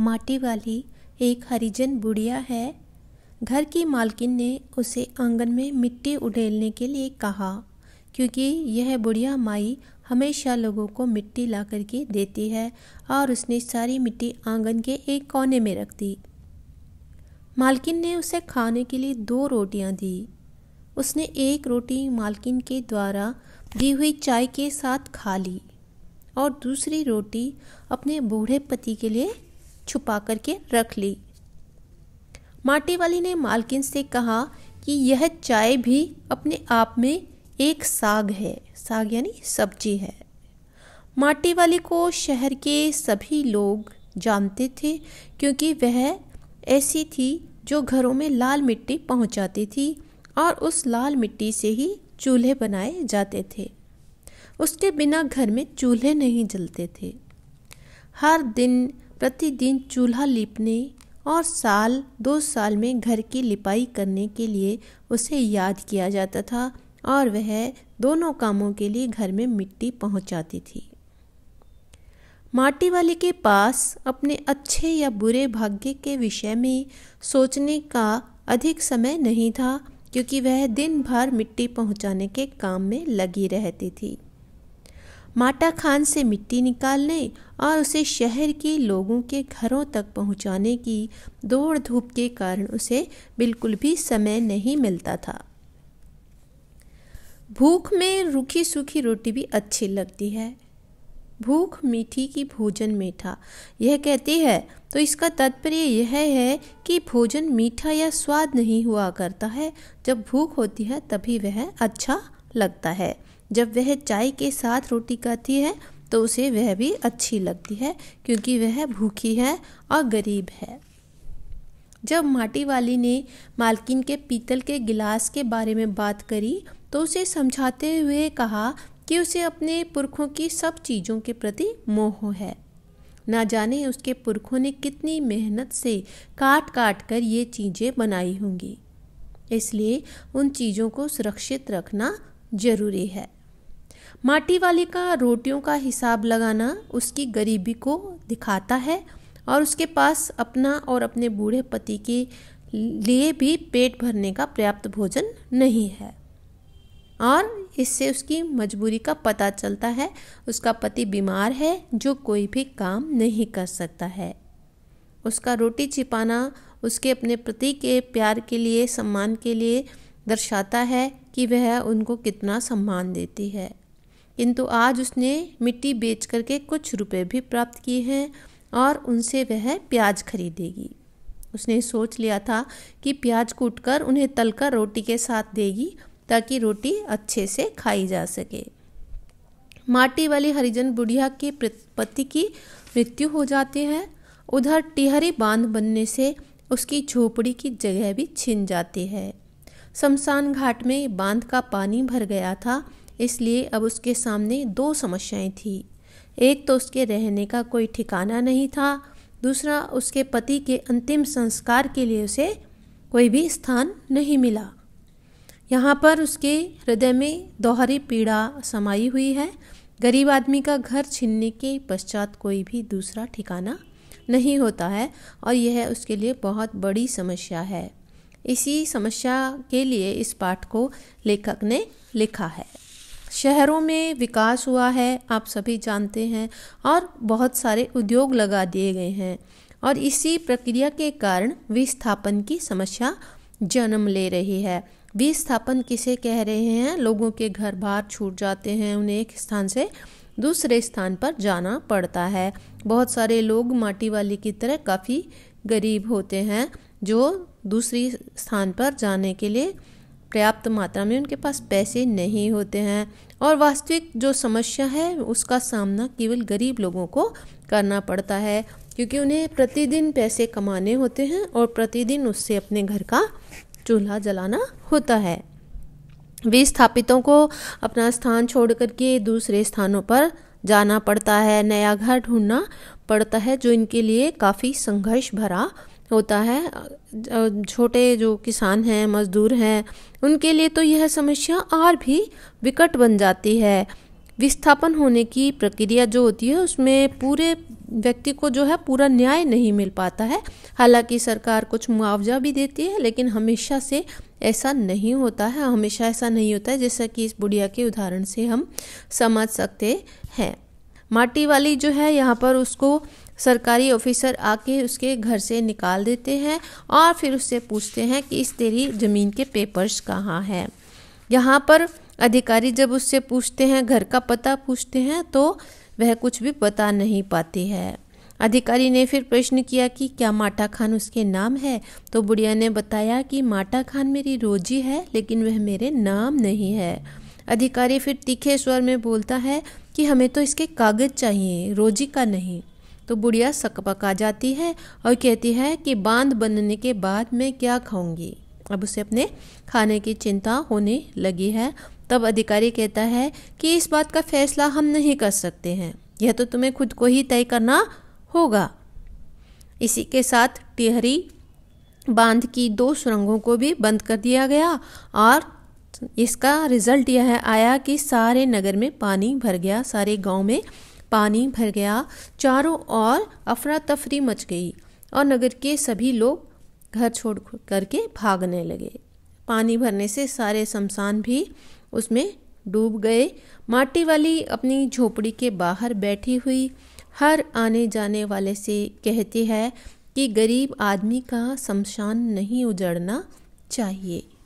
माटी वाली एक हरिजन बुढ़िया है घर की मालकिन ने उसे आंगन में मिट्टी उड़ेलने के लिए कहा क्योंकि यह बुढ़िया माई हमेशा लोगों को मिट्टी ला करके देती है और उसने सारी मिट्टी आंगन के एक कोने में रख दी मालकिन ने उसे खाने के लिए दो रोटियां दी उसने एक रोटी मालकिन के द्वारा दी हुई चाय के साथ खा ली और दूसरी रोटी अपने बूढ़े पति के लिए छुपा करके रख ली माटी वाली ने मालकिन से कहा कि यह चाय भी अपने आप में एक साग है साग यानी सब्जी है माटी वाली को शहर के सभी लोग जानते थे क्योंकि वह ऐसी थी जो घरों में लाल मिट्टी पहुंचाती थी और उस लाल मिट्टी से ही चूल्हे बनाए जाते थे उसके बिना घर में चूल्हे नहीं जलते थे हर दिन प्रतिदिन चूल्हा लिपने और साल दो साल में घर की लिपाई करने के लिए उसे याद किया जाता था और वह दोनों कामों के लिए घर में मिट्टी पहुंचाती थी माटी वाले के पास अपने अच्छे या बुरे भाग्य के विषय में सोचने का अधिक समय नहीं था क्योंकि वह दिन भर मिट्टी पहुंचाने के काम में लगी रहती थी माटा खान से मिट्टी निकालने और उसे शहर के लोगों के घरों तक पहुंचाने की दौड़ धूप के कारण उसे बिल्कुल भी समय नहीं मिलता था भूख में रूखी सूखी रोटी भी अच्छी लगती है भूख मीठी की भोजन मीठा यह कहती है तो इसका तात्पर्य यह है कि भोजन मीठा या स्वाद नहीं हुआ करता है जब भूख होती है तभी वह अच्छा लगता है जब वह चाय के साथ रोटी खाती है तो उसे वह भी अच्छी लगती है क्योंकि वह भूखी है और गरीब है जब माटी वाली ने मालकिन के पीतल के गिलास के बारे में बात करी तो उसे समझाते हुए कहा कि उसे अपने पुरखों की सब चीज़ों के प्रति मोह है ना जाने उसके पुरखों ने कितनी मेहनत से काट काट कर ये चीज़ें बनाई होंगी इसलिए उन चीज़ों को सुरक्षित रखना ज़रूरी है माटी वाले का रोटियों का हिसाब लगाना उसकी गरीबी को दिखाता है और उसके पास अपना और अपने बूढ़े पति के लिए भी पेट भरने का पर्याप्त भोजन नहीं है और इससे उसकी मजबूरी का पता चलता है उसका पति बीमार है जो कोई भी काम नहीं कर सकता है उसका रोटी छिपाना उसके अपने पति के प्यार के लिए सम्मान के लिए दर्शाता है कि वह उनको कितना सम्मान देती है किंतु आज उसने मिट्टी बेच करके कुछ रुपए भी प्राप्त किए हैं और उनसे वह प्याज खरीदेगी उसने सोच लिया था कि प्याज कूटकर उन्हें तलकर रोटी के साथ देगी ताकि रोटी अच्छे से खाई जा सके माटी वाली हरिजन बुढ़िया के पति की मृत्यु हो जाती है उधर टिहरी बांध बनने से उसकी झोपड़ी की जगह भी छिन जाती है शमशान घाट में बांध का पानी भर गया था इसलिए अब उसके सामने दो समस्याएं थी एक तो उसके रहने का कोई ठिकाना नहीं था दूसरा उसके पति के अंतिम संस्कार के लिए उसे कोई भी स्थान नहीं मिला यहाँ पर उसके हृदय में दोहरी पीड़ा समाई हुई है गरीब आदमी का घर छीनने के पश्चात कोई भी दूसरा ठिकाना नहीं होता है और यह उसके लिए बहुत बड़ी समस्या है इसी समस्या के लिए इस पाठ को लेखक ने लिखा है शहरों में विकास हुआ है आप सभी जानते हैं और बहुत सारे उद्योग लगा दिए गए हैं और इसी प्रक्रिया के कारण विस्थापन की समस्या जन्म ले रही है विस्थापन किसे कह रहे हैं लोगों के घर बाहर छूट जाते हैं उन्हें एक स्थान से दूसरे स्थान पर जाना पड़ता है बहुत सारे लोग माटी वाली की तरह काफ़ी गरीब होते हैं जो दूसरी स्थान पर जाने के लिए पर्याप्त मात्रा में उनके पास पैसे नहीं होते हैं और वास्तविक जो समस्या है उसका सामना केवल गरीब लोगों को करना पड़ता है क्योंकि उन्हें प्रतिदिन पैसे कमाने होते हैं और प्रतिदिन उससे अपने घर का चूल्हा जलाना होता है विस्थापितों को अपना स्थान छोड़ करके दूसरे स्थानों पर जाना पड़ता है नया घर ढूंढना पड़ता है जो इनके लिए काफ़ी संघर्ष भरा होता है छोटे जो किसान हैं मजदूर हैं उनके लिए तो यह समस्या और भी विकट बन जाती है विस्थापन होने की प्रक्रिया जो होती है उसमें पूरे व्यक्ति को जो है पूरा न्याय नहीं मिल पाता है हालांकि सरकार कुछ मुआवजा भी देती है लेकिन हमेशा से ऐसा नहीं होता है हमेशा ऐसा नहीं होता है जैसा कि इस बुढ़िया के उदाहरण से हम समझ सकते हैं माटी वाली जो है यहाँ पर उसको सरकारी ऑफिसर आके उसके घर से निकाल देते हैं और फिर उससे पूछते हैं कि इस तेरी ज़मीन के पेपर्स कहाँ हैं यहाँ पर अधिकारी जब उससे पूछते हैं घर का पता पूछते हैं तो वह कुछ भी पता नहीं पाती है अधिकारी ने फिर प्रश्न किया कि क्या माटा खान उसके नाम है तो बुढ़िया ने बताया कि माटा खान मेरी रोजी है लेकिन वह मेरे नाम नहीं है अधिकारी फिर तीखे स्वर में बोलता है कि हमें तो इसके कागज चाहिए रोजी का नहीं तो बुढ़िया सकपका जाती है और कहती है कि बांध बनने के बाद मैं क्या खाऊंगी अब उसे अपने खाने की चिंता होने लगी है तब अधिकारी कहता है कि इस बात का फैसला हम नहीं कर सकते हैं यह तो तुम्हें खुद को ही तय करना होगा इसी के साथ टिहरी बांध की दो सुरंगों को भी बंद कर दिया गया और इसका रिजल्ट यह आया कि सारे नगर में पानी भर गया सारे गांव में पानी भर गया चारों ओर अफरा तफरी मच गई और नगर के सभी लोग घर छोड़ करके भागने लगे पानी भरने से सारे शमशान भी उसमें डूब गए माटी वाली अपनी झोपड़ी के बाहर बैठी हुई हर आने जाने वाले से कहती है कि गरीब आदमी का शमशान नहीं उजड़ना चाहिए